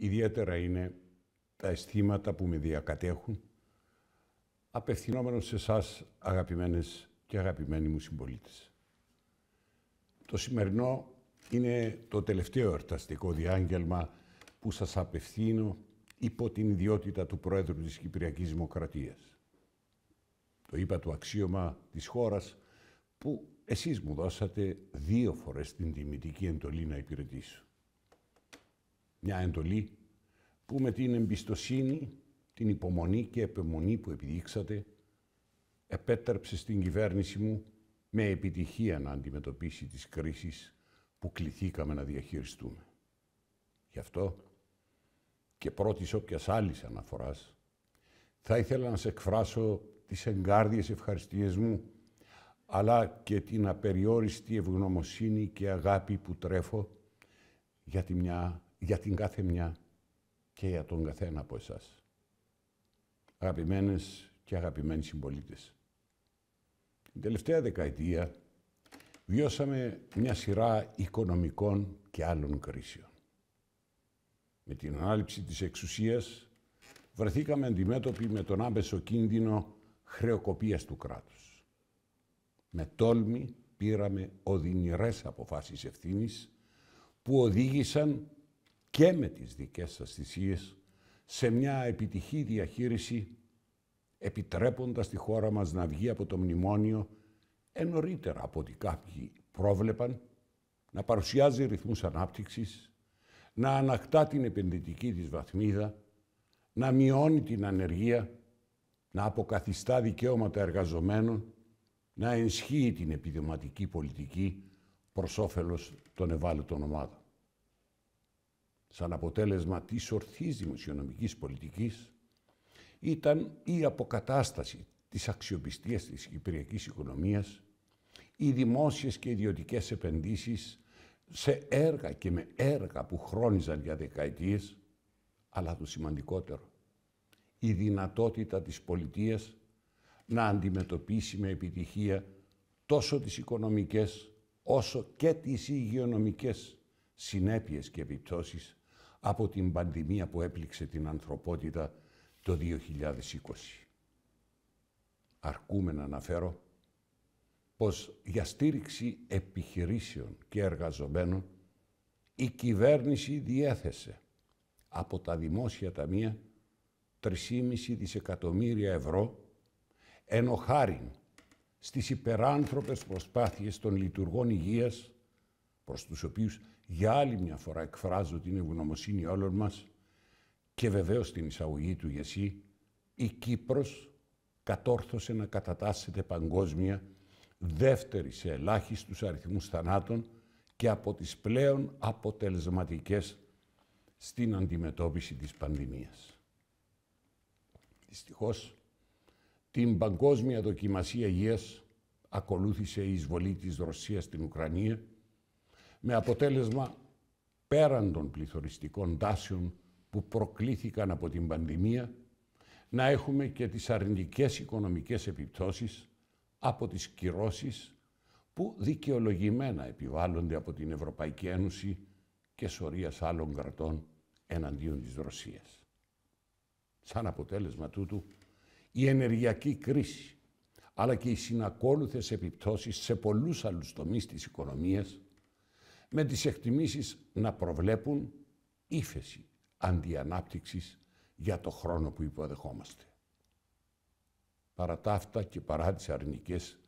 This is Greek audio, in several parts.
Ιδιαίτερα είναι τα αισθήματα που με διακατέχουν απευθυνόμενος σε εσάς αγαπημένες και αγαπημένοι μου συμπολίτες. Το σημερινό είναι το τελευταίο ερταστικό διάγγελμα που σας απευθύνω υπό την ιδιότητα του Πρόεδρου της Κυπριακής Δημοκρατίας. Το είπα το αξίωμα της χώρας που εσείς μου δώσατε δύο φορές την τιμητική εντολή να υπηρετήσω μια εντολή που με την εμπιστοσύνη, την υπομονή και επιμονή που επιδείξατε επέτρεψε στην κυβέρνηση μου με επιτυχία να αντιμετωπίσει τις κρίσεις που κληθήκαμε να διαχειριστούμε. Γι' αυτό και πρώτης όποιας άλλης αναφοράς θα ήθελα να σε εκφράσω τις εγκάρδιες ευχαριστίες μου αλλά και την απεριόριστη ευγνωμοσύνη και αγάπη που τρέφω για τη μια για την κάθε μια και για τον καθένα από εσάς. Αγαπημένες και αγαπημένοι συμπολίτες. Την τελευταία δεκαετία βιώσαμε μια σειρά οικονομικών και άλλων κρίσεων. Με την ανάληψη της εξουσίας βρεθήκαμε αντιμέτωποι με τον άμεσο κίνδυνο χρεοκοπίας του κράτους. Με τόλμη πήραμε οδυνηρές αποφάσεις ευθύνης που οδήγησαν και με τις δικές σας θυσίες σε μια επιτυχή διαχείριση επιτρέποντας τη χώρα μας να βγει από το μνημόνιο ενωρίτερα από ότι κάποιοι πρόβλεπαν, να παρουσιάζει ρυθμούς ανάπτυξης, να ανακτά την επενδυτική της βαθμίδα, να μειώνει την ανεργία, να αποκαθιστά δικαιώματα εργαζομένων, να ενισχύει την επιδηματική πολιτική προς όφελος των ευάλωτων ομάδων σαν αποτέλεσμα της ορθής δημοσιονομικής πολιτικής ήταν η αποκατάσταση της αξιοπιστίας της κυπριακής οικονομίας, οι δημόσιες και ιδιωτικές επενδύσεις σε έργα και με έργα που χρόνιζαν για δεκαετίες, αλλά το σημαντικότερο, η δυνατότητα της πολιτείας να αντιμετωπίσει με επιτυχία τόσο τις οικονομικές όσο και τις υγειονομικές συνέπειες και επιπτώσεις από την πανδημία που έπληξε την ανθρωπότητα το 2020. Αρκούμε να αναφέρω πως για στήριξη επιχειρήσεων και εργαζομένων η κυβέρνηση διέθεσε από τα δημόσια ταμεία 3,5 δισεκατομμύρια ευρώ ενώ χάρη στις υπεράνθρωπες προσπάθειες των λειτουργών υγείας προς τους οποίους για άλλη μια φορά εκφράζω την ευγνωμοσύνη όλων μας και βεβαίως την εισαγωγή του εσύ, η Κύπρος κατόρθωσε να κατατάσσεται παγκόσμια δεύτερη σε ελάχιστους αριθμούς θανάτων και από τις πλέον αποτελεσματικές στην αντιμετώπιση της πανδημίας. Δυστυχώς, την παγκόσμια δοκιμασία υγείας ακολούθησε η εισβολή της Ρωσίας στην Ουκρανία με αποτέλεσμα πέραν των πληθωριστικών τάσεων που προκλήθηκαν από την πανδημία, να έχουμε και τις αρνητικές οικονομικές επιπτώσεις από τις κυρώσεις που δικαιολογημένα επιβάλλονται από την Ευρωπαϊκή Ένωση και σωρίας άλλων κρατών εναντίον της Ρωσίας. Σαν αποτέλεσμα τούτου, η ενεργειακή κρίση αλλά και οι συνακόλουθες επιπτώσεις σε πολλούς άλλους τομείς της οικονομίας με τις εκτιμήσεις να προβλέπουν ύφεση αντιανάπτυξης για το χρόνο που υποδεχόμαστε. Παρά τα αυτά και παρά τις αρνητικές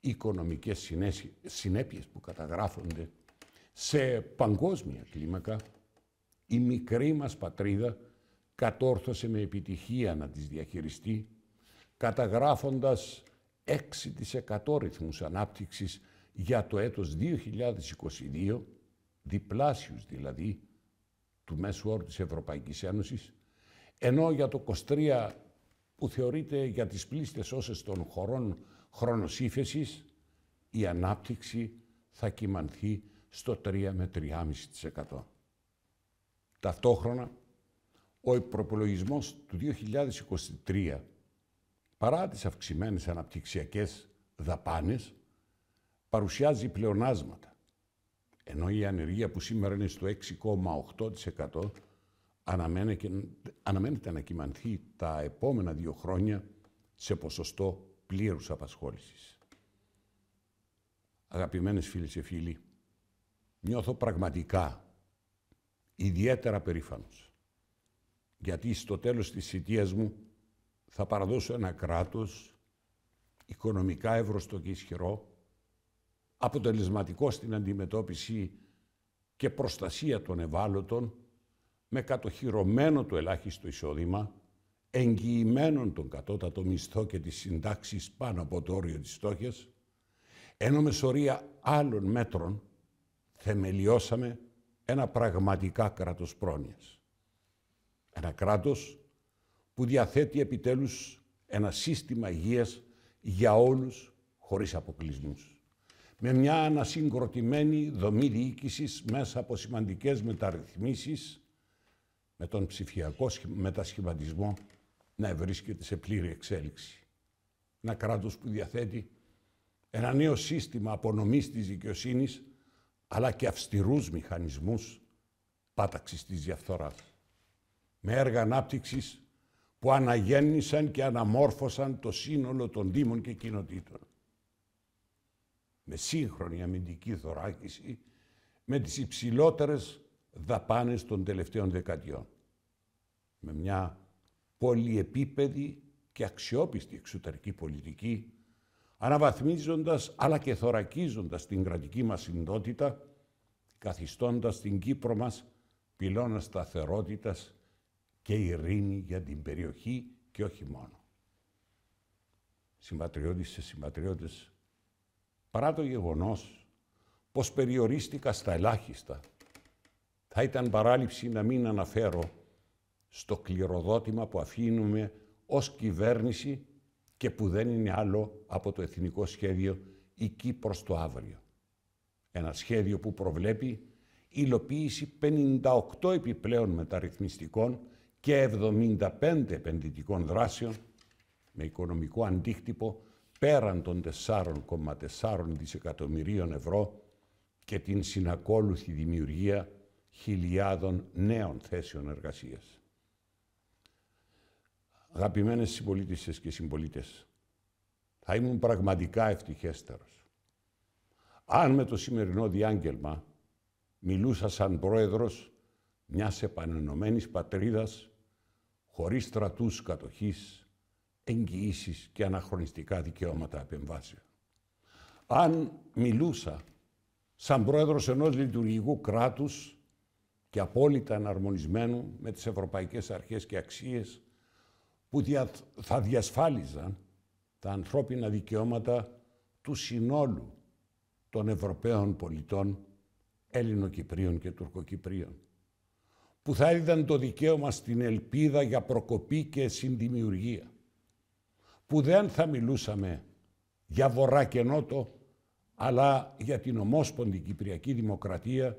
οικονομικές συνέπειες που καταγράφονται σε παγκόσμια κλίμακα, η μικρή μας πατρίδα κατόρθωσε με επιτυχία να τις διαχειριστεί, καταγράφοντας 6% ρυθμούς ανάπτυξης για το έτος 2022, διπλάσιους δηλαδή του μέσου όρου της Ευρωπαϊκής Ένωσης, ενώ για το 23 που θεωρείται για τις πλήστες όσες των χωρών χρονοσύφεσης, η ανάπτυξη θα κυμανθεί στο 3 με 3,5%. Ταυτόχρονα, ο προπολογισμό του 2023, παρά τις αυξημένες αναπτυξιακές δαπάνες, παρουσιάζει πλεονάσματα. Ενώ η ανεργία που σήμερα είναι στο 6,8% αναμένεται να κυμανθεί τα επόμενα δύο χρόνια σε ποσοστό πλήρους απασχόλησης. Αγαπημένες φίλες και φίλοι, νιώθω πραγματικά ιδιαίτερα περήφανος γιατί στο τέλος της θητείας μου θα παραδώσω ένα κράτος οικονομικά ευρωστό και ισχυρό αποτελεσματικό στην αντιμετώπιση και προστασία των ευάλωτων, με κατοχυρωμένο το ελάχιστο εισόδημα, εγγυημένον τον κατώτατο μισθό και τις συντάξεις πάνω από το όριο της στόχιας, ενώ με σωρία άλλων μέτρων θεμελιώσαμε ένα πραγματικά κράτος πρόνοιας. Ένα κράτος που διαθέτει επιτέλους ένα σύστημα υγείας για όλους χωρίς αποκλεισμούς με μια ανασυγκροτημένη δομή διοίκησης μέσα από σημαντικές μεταρρυθμίσεις με τον ψηφιακό μετασχηματισμό να ευρίσκεται σε πλήρη εξέλιξη. Ένα κράτος που διαθέτει ένα νέο σύστημα απονομής της δικαιοσύνης αλλά και αυστηρούς μηχανισμούς πάταξης της διαφθοράς. Με έργα ανάπτυξης που αναγέννησαν και αναμόρφωσαν το σύνολο των Δήμων και Κοινοτήτων με σύγχρονη αμυντική θωράκιση με τις υψηλότερες δαπάνες των τελευταίων δεκαετιών. Με μια πολυεπίπεδη και αξιόπιστη εξωτερική πολιτική, αναβαθμίζοντας αλλά και θωρακίζοντας την κρατική μας συντότητα, καθιστώντας την Κύπρο μας πυλώνα σταθερότητας και ειρήνη για την περιοχή και όχι μόνο. Συμπατριώτης και συμπατριώτες, παρά το γεγονός πως περιορίστηκα στα ελάχιστα. Θα ήταν παράληψη να μην αναφέρω στο κληροδότημα που αφήνουμε ως κυβέρνηση και που δεν είναι άλλο από το εθνικό σχέδιο «Εκεί προς το αύριο». Ένα σχέδιο που προβλέπει υλοποίηση 58 επιπλέον μεταρρυθμιστικών και 75 επενδυτικών δράσεων με οικονομικό αντίκτυπο πέραν των 4,4 δισεκατομμυρίων ευρώ και την συνακόλουθη δημιουργία χιλιάδων νέων θέσεων εργασίας. Αγαπημένες συμπολίτε και συμπολίτες, θα ήμουν πραγματικά ευτυχέστερος. Αν με το σημερινό διάγγελμα μιλούσα σαν πρόεδρος μιας επανενωμένης πατρίδας χωρίς στρατούς κατοχής, εγγυήσεις και αναχρονιστικά δικαιώματα επεμβάσεων. Αν μιλούσα σαν πρόεδρος ενός λειτουργικού κράτους και απόλυτα εναρμονισμένου με τις ευρωπαϊκές αρχές και αξίες που θα διασφάλιζαν τα ανθρώπινα δικαιώματα του συνόλου των Ευρωπαίων πολιτών, Έλληνο-Κυπρίων και Τουρκοκυπρίων, που θα έδιδαν το δικαίωμα στην ελπίδα για προκοπή και συνδημιουργία, που δεν θα μιλούσαμε για βορρά και νότο, αλλά για την ομόσπονδη Κυπριακή Δημοκρατία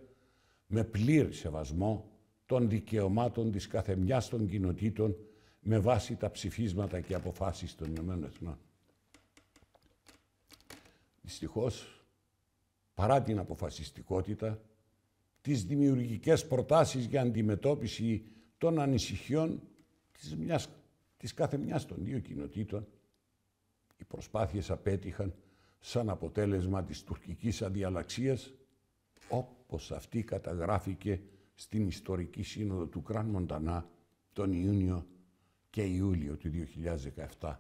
με πλήρη σεβασμό των δικαιωμάτων της καθεμιάς των κοινοτήτων με βάση τα ψηφίσματα και αποφάσεις των Ηνωμένων Εθνών. Δυστυχώς, παρά την αποφασιστικότητα, τις δημιουργικές προτάσεις για αντιμετώπιση των ανησυχιών της μιας της κάθε μιας των δύο κοινοτήτων, οι προσπάθειες απέτυχαν σαν αποτέλεσμα της τουρκικής αδιαλαξίας, όπως αυτή καταγράφηκε στην ιστορική σύνοδο του Κραν Μοντανά τον Ιούνιο και Ιούλιο του 2017.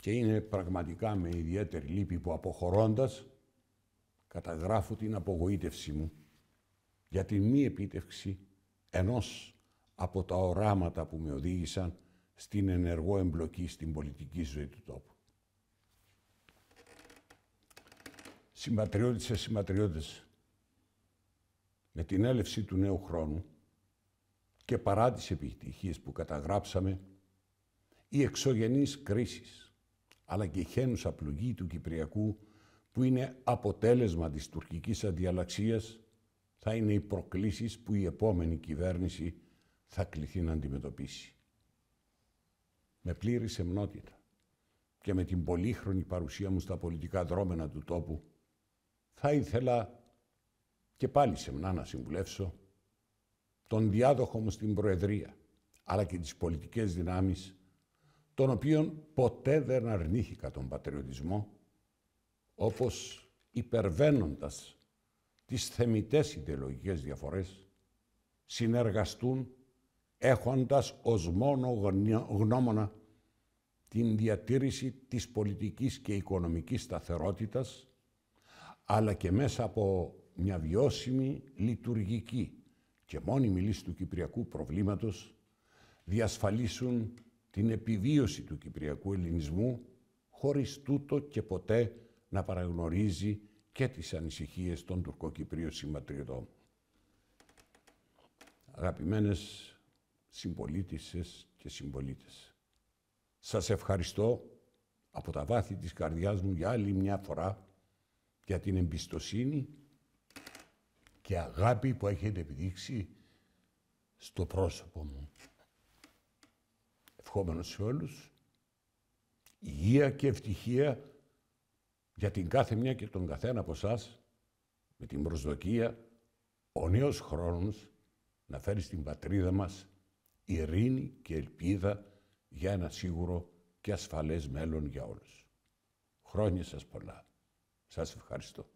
Και είναι πραγματικά με ιδιαίτερη λύπη που αποχωρώντας καταγράφω την απογοήτευσή μου για τη μη επίτευξη ενός από τα οράματα που με οδήγησαν στην ενεργό εμπλοκή στην πολιτική ζωή του τόπου. Συμπατριώτησε και με την έλευση του νέου χρόνου και παρά τις επιτυχίες που καταγράψαμε, οι εξωγενής κρίση, αλλά και η χένουσα πλουγή του Κυπριακού, που είναι αποτέλεσμα της τουρκικής αντιαλλαξίας, θα είναι οι προκλήσεις που η επόμενη κυβέρνηση θα κληθεί να αντιμετωπίσει. Με πλήρη σεμνότητα και με την πολύχρονη παρουσία μου στα πολιτικά δρόμενα του τόπου, θα ήθελα και πάλι σεμνά να συμβουλεύσω τον διάδοχο μου στην Προεδρία, αλλά και τις πολιτικές δυνάμεις, των οποίων ποτέ δεν αρνήθηκα τον πατριωτισμό, όπως υπερβαίνοντας τις θεμητές ιδεολογικές διαφορές, συνεργαστούν έχοντας ως μόνο γνώμονα την διατήρηση της πολιτικής και οικονομικής σταθερότητας, αλλά και μέσα από μια βιώσιμη λειτουργική και μόνιμη λύση του κυπριακού προβλήματος, διασφαλίσουν την επιβίωση του κυπριακού ελληνισμού, χωρίς τούτο και ποτέ να παραγνωρίζει και τις ανησυχίες των τουρκοκυπρίων συμμετριωτών. Αγαπημένες συμπολίτησες και συμπολίτες. Σας ευχαριστώ από τα βάθη της καρδιάς μου για άλλη μια φορά για την εμπιστοσύνη και αγάπη που έχετε επιδείξει στο πρόσωπο μου. Ευχόμενος σε όλους, υγεία και ευτυχία για την κάθε μια και τον καθένα από εσά με την προσδοκία ο νέος χρόνος να φέρει στην πατρίδα μας ειρήνη και ελπίδα για ένα σίγουρο και ασφαλές μέλλον για όλους. Χρόνια σας πολλά. Σας ευχαριστώ.